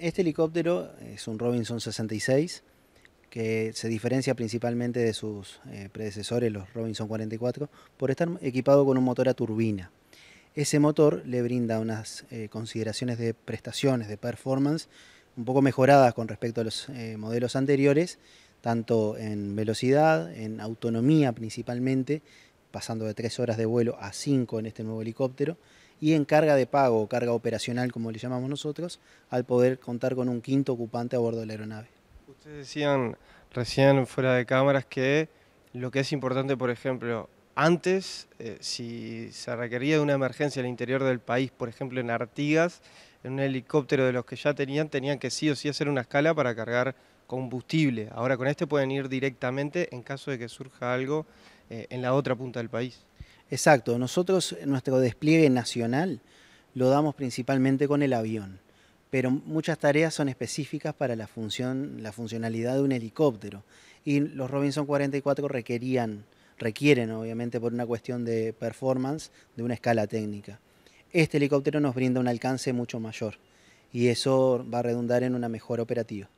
Este helicóptero es un Robinson 66 que se diferencia principalmente de sus eh, predecesores, los Robinson 44, por estar equipado con un motor a turbina. Ese motor le brinda unas eh, consideraciones de prestaciones, de performance, un poco mejoradas con respecto a los eh, modelos anteriores, tanto en velocidad, en autonomía principalmente, pasando de tres horas de vuelo a cinco en este nuevo helicóptero, y en carga de pago carga operacional, como le llamamos nosotros, al poder contar con un quinto ocupante a bordo de la aeronave. Ustedes decían recién fuera de cámaras que lo que es importante, por ejemplo, antes, eh, si se requería de una emergencia al interior del país, por ejemplo en Artigas, en un helicóptero de los que ya tenían, tenían que sí o sí hacer una escala para cargar combustible. Ahora con este pueden ir directamente en caso de que surja algo eh, en la otra punta del país. Exacto, nosotros nuestro despliegue nacional lo damos principalmente con el avión, pero muchas tareas son específicas para la función, la funcionalidad de un helicóptero y los Robinson 44 requerían requieren, obviamente, por una cuestión de performance, de una escala técnica. Este helicóptero nos brinda un alcance mucho mayor y eso va a redundar en una mejor operativa.